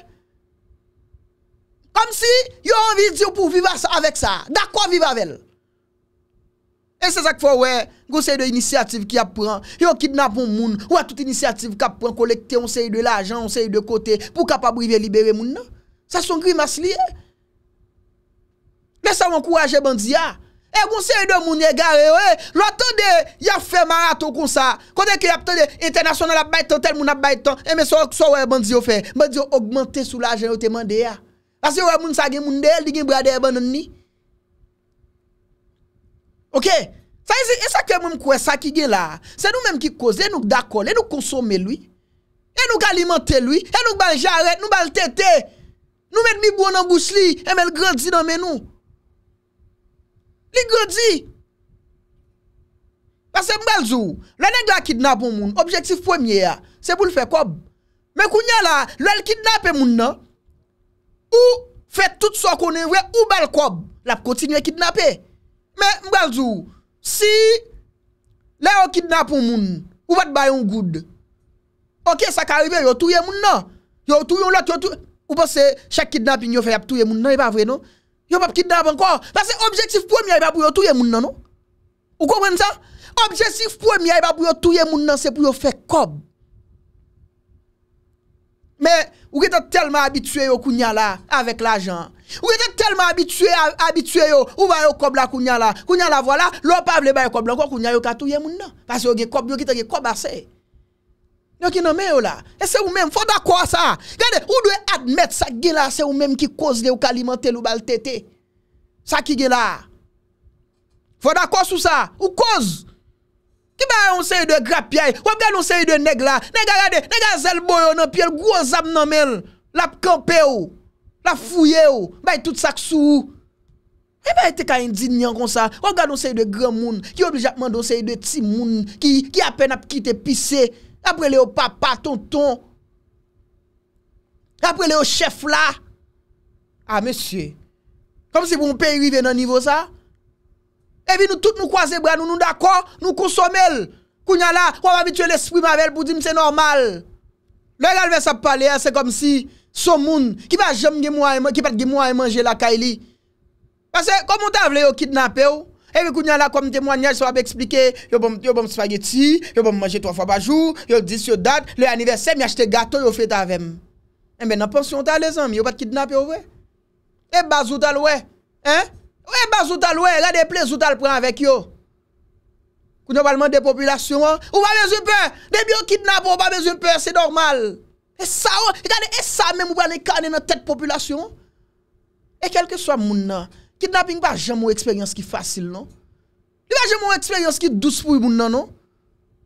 Speaker 1: Kam si yo anvi diyo pou viva avèk sa. Da kwa viva avèl? E se zak fò wè, goun se yi de inisiativ ki ap pran, yo kidnap moun moun, wè tout inisiativ ki ap pran, kolekte, on se yi de l'ajan, on se yi de kote, pou kapab wive libere moun nan. Sa son gri mas liye. Le sa wankouraje bandzi ya. E goun se yi de moun ye gare, lò tonde, ya fè maraton kon sa. Konde ki ap tonde, internasyonal ap baytan, tel moun ap baytan, e mè so wè bandzi yo fè. Bandzi yo augmente sou l'ajan Bas yon wè moun sa gen moun de, el di gen brade e banon ni. Ok? Sa yon e sakye moun kwe sakye gen la, se nou mèm ki koze, e nou dakol, e nou konsome lwi. E nou kalimante lwi, e nou bal jarret, nou bal tete. Nou met mi bou nan bouch li, e mèl gradzi nan mè nou. Li gradzi. Bas se mbel zou, lè ne gwa kidnap moun moun, objektif pwè mye ya, se pou l fè kob. Mè kou nye la, lè l kidnap e moun nan, Ou fe tout so konen vwe, ou bel kob la pou kontinye kidnap e. Me mbazou, si la yo kidnap un moun, ou bat bay un goud. Ok, sa ka rive yo touye moun nan. Yo touye un lot, yo touye... Ou pa se, chak kidnap in yo fe yap touye moun nan, yon e pa vwe nou. Yon pa p kidnap anko. Mas se objektif pou e mi aipa pou yo touye moun nan nou. Ou kouwen sa? Objektif pou e mi aipa pou yo touye moun nan se pou yo fe kob. Me... Ou ki te telman abitue yo kounya la avèk la jan. Ou ki te telman abitue yo, ou va yo kob la kounya la. Kounya la vwa la, lò pavle baye kob lan kon kounya yo katou ye moun nan. Pase yo ge kob, yo ki te ge kob asè. Nyo ki nomen yo la. E se ou men, fò da kò sa. Gade, ou dwe admèt sa gila se ou men ki kòz le ou kalimante lou bal tete. Sa ki gila. Fò da kò sou sa. Ou kòz. Ki ba yon se yon de grapyay, wap gade yon se yon de neg la, neg a zel boyo nan pi el gwo zab nan men, la ap kampe ou, la fouye ou, bay tout sak sou ou. E ba ete ka indignan kon sa, wap gade yon se yon de gran moun, ki obbligatman yon se yon de ti moun, ki apen ap kite pise, apre le ou papa, tonton, apre le ou chef la. A, ah, mesye, kom si pou mpe yive nan nivou sa? Ewi nou tout nou kwaze branou, nou nou dako, nou konsom el. Kounya la, wap avitue l'esprit mavel pou di mse normal. Lè yalve sa pale, se kom si, sou moun, ki pa jem ge mwa e manje la kaili. Pase, komon ta vle yo kidnap bon, yo? Ewi kounya la kom temwanyaj sa wap explike, yo bom spageti, yo bom manje 3 fwa ba jou, yo dis eh yo dat, lè anivesè mi achete gato yo fwe ta vèm. Eme nan ponsyon ta lè zan, mi yo pat kidnap yo wè. E eh, bazou tal wè, hèn? Ou e ba zoutal wè, gade e ple zoutal pren avèk yo. Koun yo balman de popilasyon wè, ou ba bez un pe. De mi yo kidnap ou ba bez un pe, se normal. E sa wè, e gade e sa mèm ou ba ne kane nan tet popilasyon. E kelke swa moun nan, kidnaping ba jem ou eksperyans ki fasil non. Di ba jem ou eksperyans ki douz pou yon moun nan non.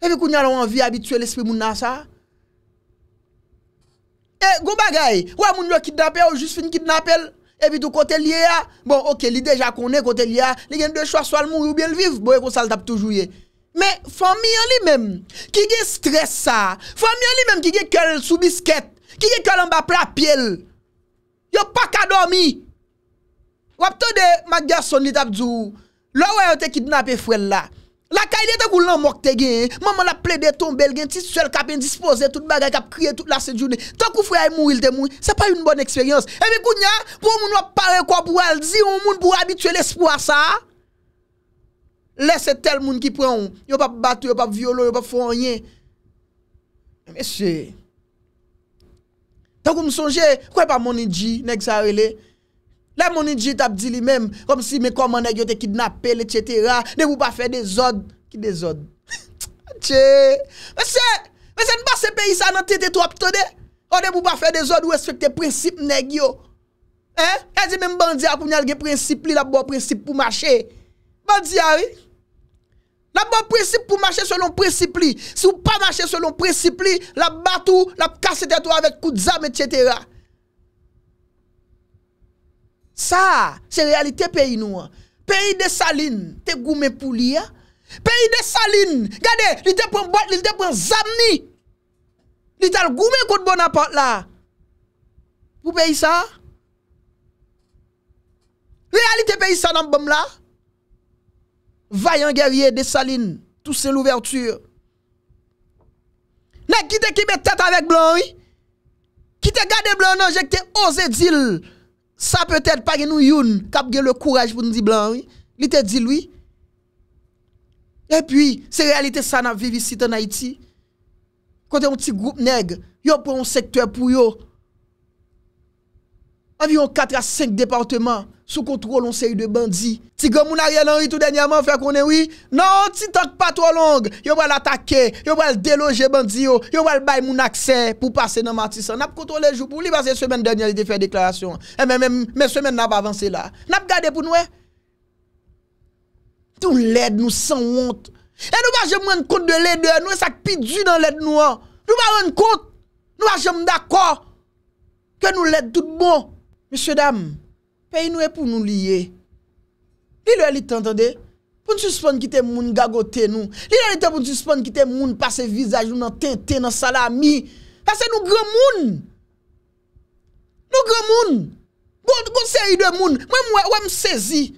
Speaker 1: E fe koun yon an vi abitue l'espe moun nan sa. E gou bagay, wè moun yo kidnapè ou jist fin kidnapèl. Epi tou kote liye a, bon okey li deja konen kote liye a, li gen de chwa swal moun yu bien lviv, boye kon sal tap toujou ye. Me, fami an li menm, ki ge stres sa, fami an li menm ki ge kele sou bisket, ki ge kele mba pla piel, yo pak adomi. Wap to de, ma gya son li tap dzou, lo we yo te kidnap e fwella. La kaide te kou lan mok te gen, maman la ple de ton belgen, ti sel kap endispose, tout bagay kap kriye, tout la se jounen. Te kou fweye moun, il te moun, se pa yon bon eksperyans. E mi kou nyan, pou moun wap pare kwa pou alzi, ou moun pou abitue l'espo a sa. Lese tel moun ki pran ou, yon pa batu, yon pa violon, yon pa fwen yon. E Mese. Te kou mou sonje, kwen pa moun inji, nek zarele. Lè moun njit abdili mèm, kom si mè koman negyo te kidnapel, etc. Nè mou pa fè dezod. Ki dezod? Tchè! Mè sè, mè sè n'ba se peyi sa nan tete trop to de. O, nè mou pa fè dezod ou esfekte prinsip negyo. Hè? E di mè mbandi a pou nyal gen prinsipli la bo prinsip pou mache. Bandi a, wè? La bo prinsip pou mache selon prinsipli. Si wou pa mache selon prinsipli, la batou, la kase tetou avèk koudzam, etc. Sa, se realite peyi nou an. Peyi de Saline, te goume pou li an. Peyi de Saline, gade, li te pou mbote, li te pou mzam ni. Li tal goume kote bonapote la. Gou peyi sa? Realite peyi sa nan bom la? Vayan gerye de Saline, tout se l'ouverture. Ne kite kibe tet avèk blanwi. Kite gade blanwi nan jè ki te oze dil. Sa pe tèd pa gen nou youn kap gen lè kouraj pou nou di blanwi, li tèd di lwi. E pwi, se realite sa nan vivi sit an Haiti, kote yon ti group neg, yon pou yon sektwè pou yon, avyon 4 a 5 departement, Sou kontrol on se yu de bandi. Ti gom moun a ye nan yi tout denyaman fè konen yi? Nan, ti tank pa to long. Yo wè l'atake, yo wè l'deloje bandi yo. Yo wè l'bay moun akse pou pase nan matisan. Nap kontrol lèjou pou li. Mwen semen denyaman yi te fè deklarasyon. Eh, mwen semen nan pa avanse la. Nap gade pou nouè? Tou lèd nou san wont. E nou wè jèm mwen kont de lèd nouè. Sak pi dju nan lèd nouè. Nou wè jèm mwen kont. Nou wè jèm mwen d'akor. Ke nou lèd tout bon. Misyè damm Pe yi nou e pou nou liye. Li lou e li tante de? Poun tjuspan ki te moun gagote nou. Li lou e te poun tjuspan ki te moun pase vizaj nou nan tente nan salami. Kase nou gre moun. Nou gre moun. Goun se yi de moun. Mwen mwen mwen mwen sezi. Mwen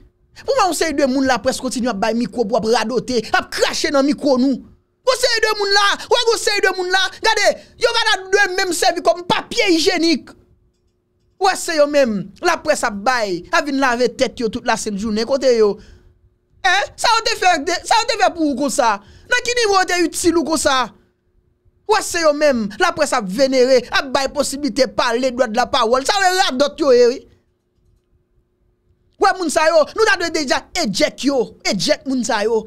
Speaker 1: mwen mwen se yi de moun la pres kontinyo ap bay mikro pou ap radote. Ap krashe nan mikro nou. Goun se yi de moun la. Mwen mwen mwen se yi de moun la. Gade, yo vada dwen mwen mwen sevi kom papye hijenik. Wè se yo mèm, la pres ap bay, avin la ve tet yo tout la sel jounen kote yo. Eh, sa wote ve pou wou kon sa? Na kini wote yu tsil wou kon sa? Wè se yo mèm, la pres ap venere, ap bay posibite pale dwa dla pawol. Sa wè re adot yo eri? Wè moun sa yo, nou da dwe deja ejek yo. Ejek moun sa yo.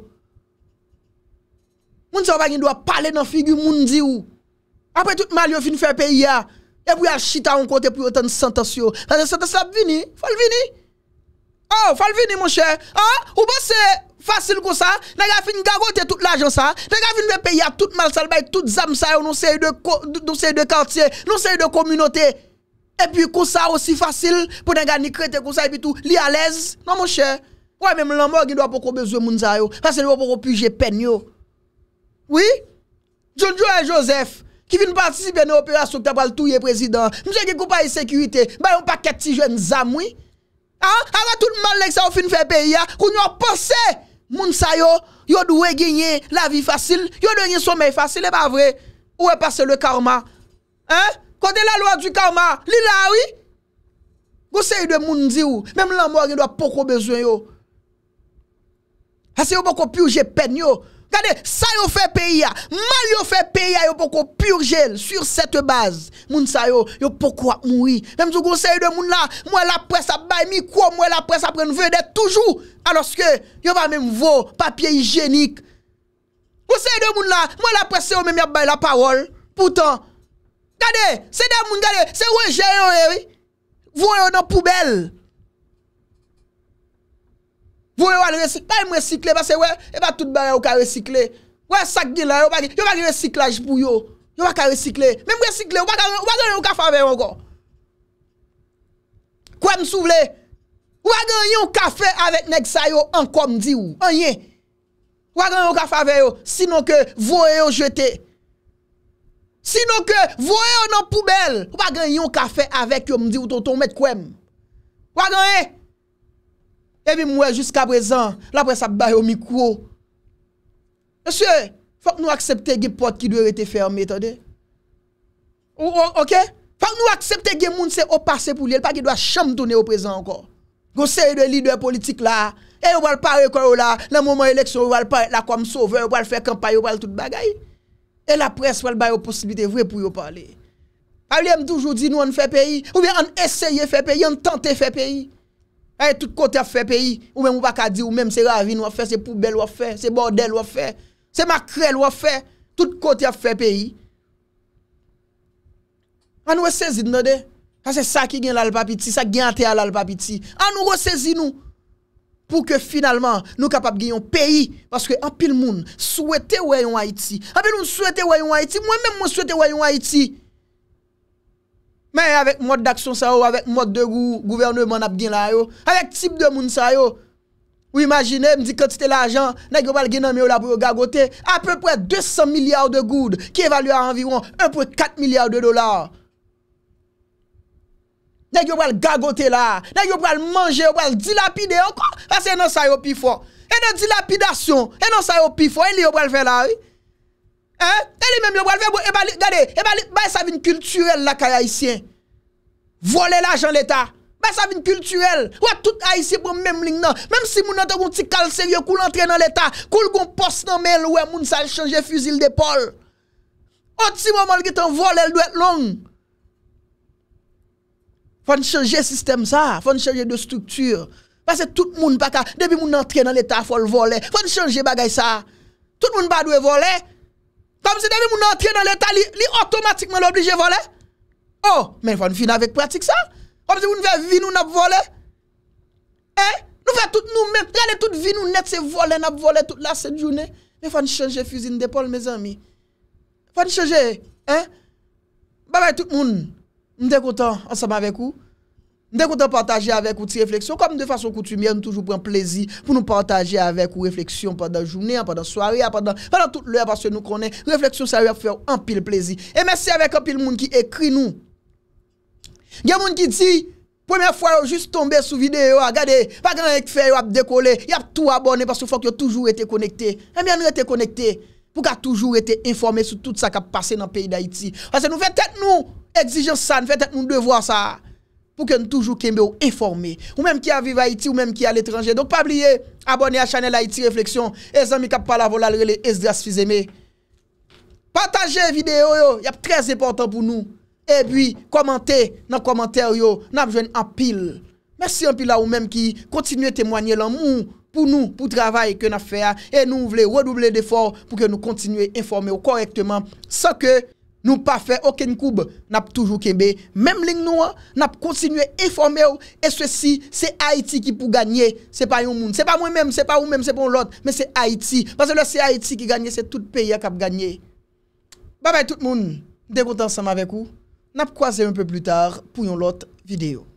Speaker 1: Moun sa yo bagin do a pale nan figyu moun di yo. Ape tout mal yo fin fer pe ya. E pou yon chita yon kote pou yon ten sentasyon. Fase sentasyon ap vini? Fal vini? Oh, fal vini monsher? Oh, ou bo se fasil kousa? Nega fin gagote tout l'ajonsan? Nega fin bepeya tout malsalbay, tout zamsayon nou se yon de kantye, nou se yon de kominote? E pi kousa osi fasil pou denga nikrete kousa e pi tou li alez? Non monsher? Ou e men mlamo gen do apoko bezwe mounzayon? Fase do apoko pije penyo? Oui? Jounjou e Joseph? Jounjou e Joseph? Ki fin patisi bene operasyon tabal touye prezident. Mwen jè ki koupa yi sekurite. Bayon pa keti jwen zamwi. Ha? Ah, Awa toutman lèk sa ou fin fè pe ya. Kou nou apose. Moun sa yo. Yo dwe genye la vi fasil. Yo dwe genye somè fasil. E pa vre. Ou e pase le karma. Ha? Kote la lwa du karma. Li la wè. Gose yi de moun di ou. Mem lan mwen genye dwa poko bezwen yo. Ase yo bokopi ou jè pen yo. Gade, sa yo fe peyi ya, mal yo fe peyi ya yo poko pur gel sur sete baz. Moun sa yo, yo poko ak moui. Mèm sou goun se yo de moun la, mwen la pres ap bay mi kou, mwen la pres ap pren vèdè toujou. Aloske, yo va mèm vò papye hijenik. Goun se yo de moun la, mwen la pres se yo mèm yap bay la parol. Poutan, gade, se de moun gade, se wè jè yon, vò yon nan poubel. Vou yon wale resikle, wale mwrecikle, pase wè, wè pa tout bè wè waka resikle. Wè sak gil la, wale, wale yon wale yon resiklaj pou yon. Yon wakarecikle. Mè mwrecikle, wale yon waka fave yon kon. Kwen msouvle, wale gen yon kafe avèk neg sa yon, an kom di wou. An ye. Wale gen yon kafa ve yon, sino ke vou yon jete. Sino ke vou yon nan poubel. Wale gen yon kafe avèk yon, an kom di wou ton ton met kwen. Wale gen yon. Ewi mwen jiska prezant, la prez ap baje o mikro. Monsye, fok nou aksepte gen pot ki dwe rete ferme, tade? Ok? Fok nou aksepte gen moun se opase pou li el, pa ki dwa chanm tounen o prezant anko. Gose yon lidwe politik la, e yon wale pare yon kor ou la, nan mouman eleksyon yon wale pare la kwa msove, yon wale fe kampaye, yon wale tout bagay. E la prez wale baje o posibite vwe pou yon pale. A li yon toujou di nou an fe peyi, ou bi an eseye fe peyi, an tante fe peyi. Aye, eh, tout kote a fe peyi, ou mèm ou pa ka di, ou mèm se ravin wafè, se poubel wafè, se bordel wafè, se makrel wafè, tout kote a fe peyi. An nou wesezi nou de, an se sa ki gen lal papiti, sa gen ate alal papiti. An nou wesezi nou, pou ke finalman nou kapap gen yon peyi, paske an pil moun souwete wè yon Haiti, an pil moun souwete wè yon Haiti, mwen mèm moun souwete wè yon Haiti. Mè yè avèk mwot d'aksyon sa yo, avèk mwot de gou, gouvernement ap gen la yo. Avèk tip de moun sa yo. Ou imagine, mdi katite l'ajan, nèk yo bal gen anmè yo la pou yo gagote. Apepwè 200 milyard de goud ki evalue anviron 1.4 milyard de dolar. Nèk yo bal gagote la. Nèk yo bal manje, yo bal dilapide. Asè nan sa yo pi fò. E nan dilapidasyon, e nan sa yo pi fò. E li yo bal fè la yo. E li menm yo bral ve bo E bali, gade, e eh bali Bay sa vin kulturel la kaya haisyen Vole la jan leta Bay sa vin kulturel Ou a tout haisyen pou bon, menm ling nan Mem si moun an te goun ti kal seviye koul antre nan leta Koul goun pos nan menl Ou a moun sal chanje fuzil depol Ot si moun mal git an vole El do et long Fon chanje sistem sa Fon chanje de struktur Bas se tout moun baka Debi moun antre nan leta fol vole Fon chanje bagay sa Tout moun badwe vole Kam se te vi moun an tre nan lè ta li, li otomatikman lè oblige volè. Oh, men fwa n fin avèk pratik sa. Kam se vi moun vèk vi nou nap volè. Eh, nou fwa tout nou men, lè lè tout vi nou net se volè nap volè tout la set jounè. Men fwa n chanje fuzine depol mè zami. Fwa n chanje, eh. Babay tout moun, mdèk wotan, ansama avèk ou. N dekoutan pataje avek ou ti refleksyon, kom nou de fason koutumye, nou toujou pren plezi pou nou pataje avek ou refleksyon padan jounen, padan swari, padan, padan tout lè, paswen nou konen, refleksyon sa yon fè anpil plezi. E mèsi avek anpil moun ki ekri nou. Gè moun ki di, pwemè fwa yo jist tombe sou videyo, a ah, gade, pa kè nan ek fè yo ap dekole, y ap tou abone, paswen fòk yo toujou rete konekte. E mè an rete konekte, pou ka toujou rete informe sou tout sa ka pase nan peyi da iti. Ase nou fè tèk nou, pou ke nou toujou kembe ou informe. Ou menm ki aviv Haiti ou menm ki al etranje. Donk pa bliye, abone a chanel Haiti Reflexyon e zan mi kap pala volal rele e z dras fizeme. Pataje video yo, yap trez eportan pou nou. E bi, komante nan komantere yo, nan apjwen apil. Mersi apil la ou menm ki kontinuye temwanyelan moun pou nou, pou travay ke na fea, e nou vle wadouble defor pou ke nou kontinuye informe ou korekteman. Soke! Nou pa fe oken koub, nap toujou kenbe. Mem ling nou an, nap kontinu e informe ou. E sou e si, se Haiti ki pou ganye, se pa yon moun. Se pa moun menm, se pa ou menm, se pa yon lot, men se Haiti. Wan se le se Haiti ki ganye, se tout peyi a kap ganye. Ba bay tout moun, dekont ansanm avek ou. Nap kwaze un peu plu tar pou yon lot videyo.